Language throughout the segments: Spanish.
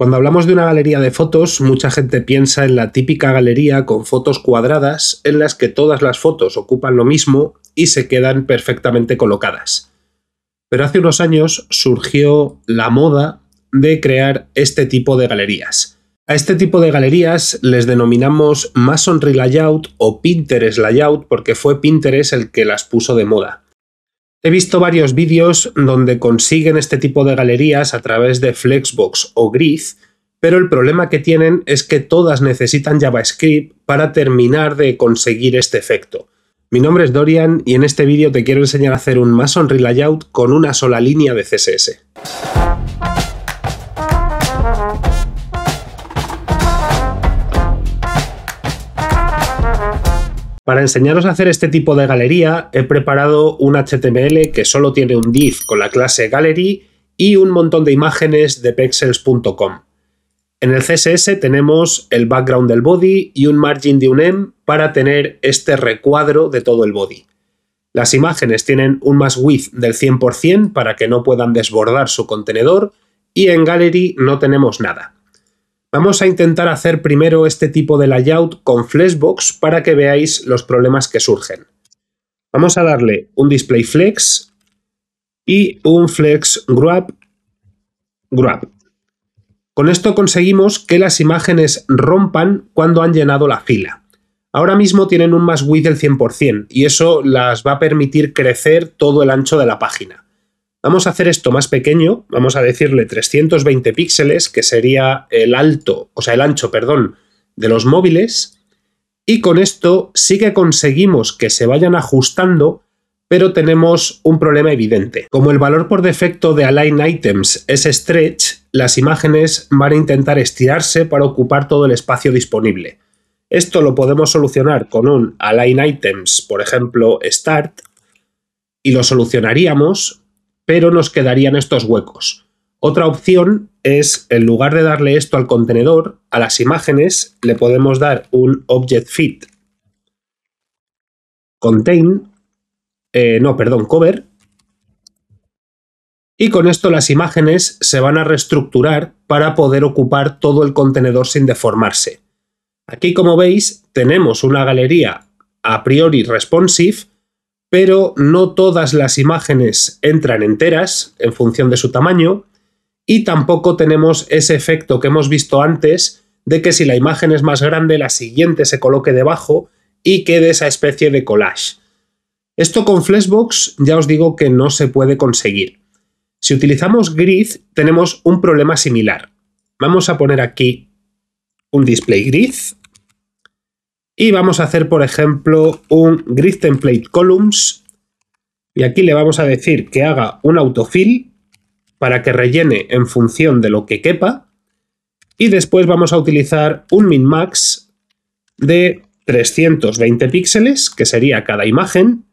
Cuando hablamos de una galería de fotos, mucha gente piensa en la típica galería con fotos cuadradas en las que todas las fotos ocupan lo mismo y se quedan perfectamente colocadas. Pero hace unos años surgió la moda de crear este tipo de galerías. A este tipo de galerías les denominamos Masonry Layout o Pinterest Layout porque fue Pinterest el que las puso de moda. He visto varios vídeos donde consiguen este tipo de galerías a través de Flexbox o Grid, pero el problema que tienen es que todas necesitan JavaScript para terminar de conseguir este efecto. Mi nombre es Dorian y en este vídeo te quiero enseñar a hacer un Masonry Layout con una sola línea de CSS. Para enseñaros a hacer este tipo de galería, he preparado un HTML que solo tiene un div con la clase gallery y un montón de imágenes de pexels.com. En el CSS tenemos el background del body y un margin de un m para tener este recuadro de todo el body. Las imágenes tienen un más width del 100% para que no puedan desbordar su contenedor y en Gallery no tenemos nada. Vamos a intentar hacer primero este tipo de layout con Flexbox para que veáis los problemas que surgen. Vamos a darle un display flex y un flex grab grab. Con esto conseguimos que las imágenes rompan cuando han llenado la fila. Ahora mismo tienen un más width del 100% y eso las va a permitir crecer todo el ancho de la página. Vamos a hacer esto más pequeño, vamos a decirle 320 píxeles, que sería el alto, o sea, el ancho, perdón, de los móviles, y con esto sí que conseguimos que se vayan ajustando, pero tenemos un problema evidente. Como el valor por defecto de Align Items es stretch, las imágenes van a intentar estirarse para ocupar todo el espacio disponible. Esto lo podemos solucionar con un Align Items, por ejemplo, Start, y lo solucionaríamos pero nos quedarían estos huecos. Otra opción es, en lugar de darle esto al contenedor, a las imágenes, le podemos dar un object fit contain, eh, no, perdón, cover, y con esto las imágenes se van a reestructurar para poder ocupar todo el contenedor sin deformarse. Aquí, como veis, tenemos una galería a priori responsive pero no todas las imágenes entran enteras en función de su tamaño y tampoco tenemos ese efecto que hemos visto antes de que si la imagen es más grande la siguiente se coloque debajo y quede esa especie de collage. Esto con Flexbox ya os digo que no se puede conseguir. Si utilizamos grid tenemos un problema similar. Vamos a poner aquí un display grid y vamos a hacer, por ejemplo, un grid template columns. Y aquí le vamos a decir que haga un autofill para que rellene en función de lo que quepa. Y después vamos a utilizar un min-max de 320 píxeles, que sería cada imagen,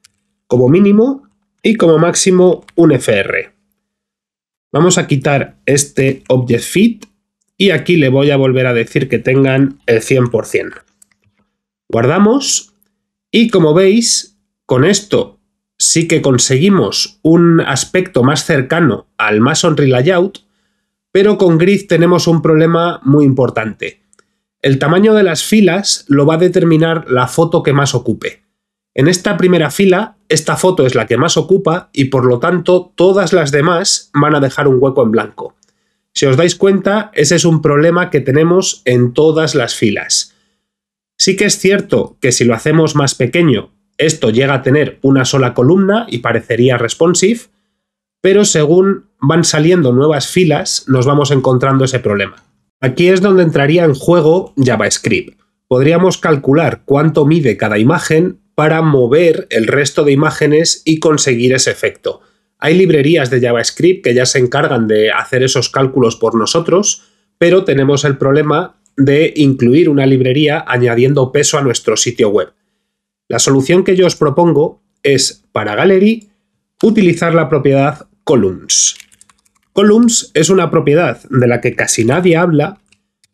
como mínimo, y como máximo un FR. Vamos a quitar este object fit y aquí le voy a volver a decir que tengan el 100%. Guardamos y como veis, con esto sí que conseguimos un aspecto más cercano al Masonry Layout, pero con Grid tenemos un problema muy importante. El tamaño de las filas lo va a determinar la foto que más ocupe. En esta primera fila, esta foto es la que más ocupa y por lo tanto todas las demás van a dejar un hueco en blanco. Si os dais cuenta, ese es un problema que tenemos en todas las filas. Sí que es cierto que si lo hacemos más pequeño, esto llega a tener una sola columna y parecería responsive, pero según van saliendo nuevas filas, nos vamos encontrando ese problema. Aquí es donde entraría en juego JavaScript. Podríamos calcular cuánto mide cada imagen para mover el resto de imágenes y conseguir ese efecto. Hay librerías de JavaScript que ya se encargan de hacer esos cálculos por nosotros, pero tenemos el problema de incluir una librería añadiendo peso a nuestro sitio web. La solución que yo os propongo es, para Gallery, utilizar la propiedad columns. Columns es una propiedad de la que casi nadie habla,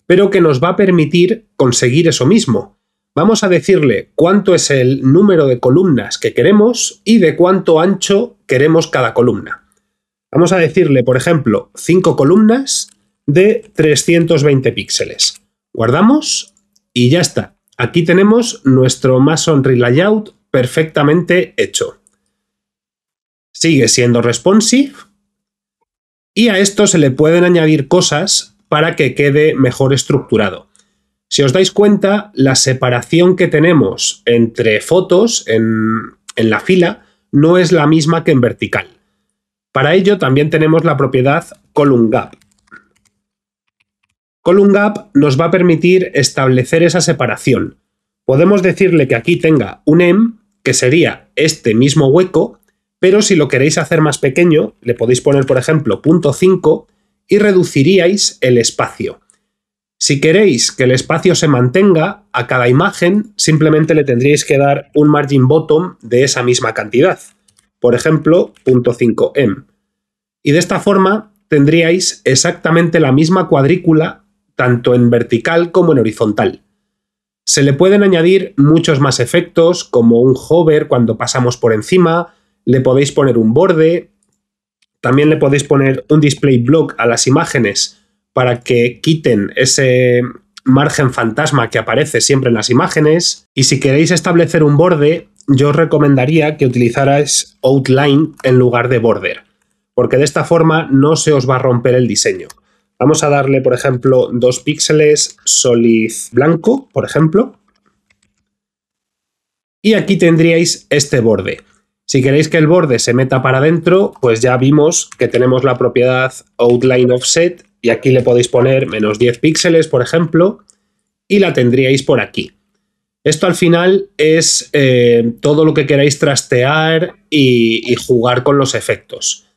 pero que nos va a permitir conseguir eso mismo. Vamos a decirle cuánto es el número de columnas que queremos y de cuánto ancho queremos cada columna. Vamos a decirle, por ejemplo, 5 columnas de 320 píxeles. Guardamos y ya está. Aquí tenemos nuestro Masonry Layout perfectamente hecho. Sigue siendo responsive y a esto se le pueden añadir cosas para que quede mejor estructurado. Si os dais cuenta, la separación que tenemos entre fotos en, en la fila no es la misma que en vertical. Para ello también tenemos la propiedad column gap, Column Gap nos va a permitir establecer esa separación. Podemos decirle que aquí tenga un m, em, que sería este mismo hueco, pero si lo queréis hacer más pequeño, le podéis poner, por ejemplo, 5 y reduciríais el espacio. Si queréis que el espacio se mantenga, a cada imagen simplemente le tendríais que dar un margin bottom de esa misma cantidad, por ejemplo, 5m. Em. Y de esta forma tendríais exactamente la misma cuadrícula tanto en vertical como en horizontal. Se le pueden añadir muchos más efectos, como un hover cuando pasamos por encima, le podéis poner un borde, también le podéis poner un display block a las imágenes para que quiten ese margen fantasma que aparece siempre en las imágenes. Y si queréis establecer un borde, yo os recomendaría que utilizarais outline en lugar de border, porque de esta forma no se os va a romper el diseño. Vamos a darle, por ejemplo, dos píxeles solid blanco, por ejemplo. Y aquí tendríais este borde. Si queréis que el borde se meta para adentro, pues ya vimos que tenemos la propiedad outline offset y aquí le podéis poner menos 10 píxeles, por ejemplo, y la tendríais por aquí. Esto al final es eh, todo lo que queráis trastear y jugar con los efectos.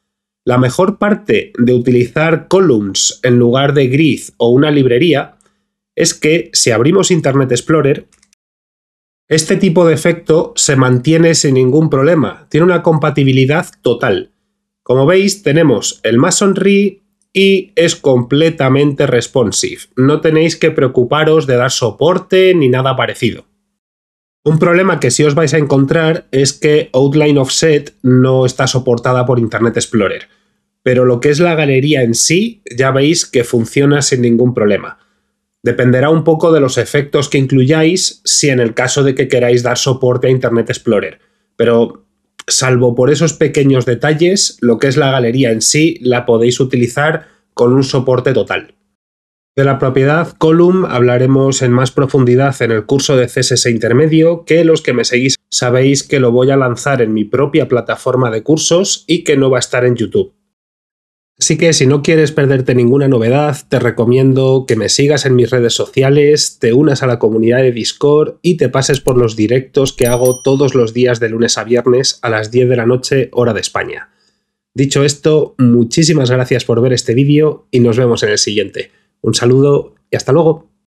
La mejor parte de utilizar columns en lugar de grid o una librería es que si abrimos Internet Explorer, este tipo de efecto se mantiene sin ningún problema, tiene una compatibilidad total. Como veis, tenemos el Masonry y es completamente responsive. No tenéis que preocuparos de dar soporte ni nada parecido. Un problema que sí os vais a encontrar es que Outline Offset no está soportada por Internet Explorer pero lo que es la galería en sí, ya veis que funciona sin ningún problema. Dependerá un poco de los efectos que incluyáis si en el caso de que queráis dar soporte a Internet Explorer, pero salvo por esos pequeños detalles, lo que es la galería en sí la podéis utilizar con un soporte total. De la propiedad Column hablaremos en más profundidad en el curso de CSS intermedio, que los que me seguís sabéis que lo voy a lanzar en mi propia plataforma de cursos y que no va a estar en YouTube. Así que si no quieres perderte ninguna novedad, te recomiendo que me sigas en mis redes sociales, te unas a la comunidad de Discord y te pases por los directos que hago todos los días de lunes a viernes a las 10 de la noche hora de España. Dicho esto, muchísimas gracias por ver este vídeo y nos vemos en el siguiente. Un saludo y hasta luego.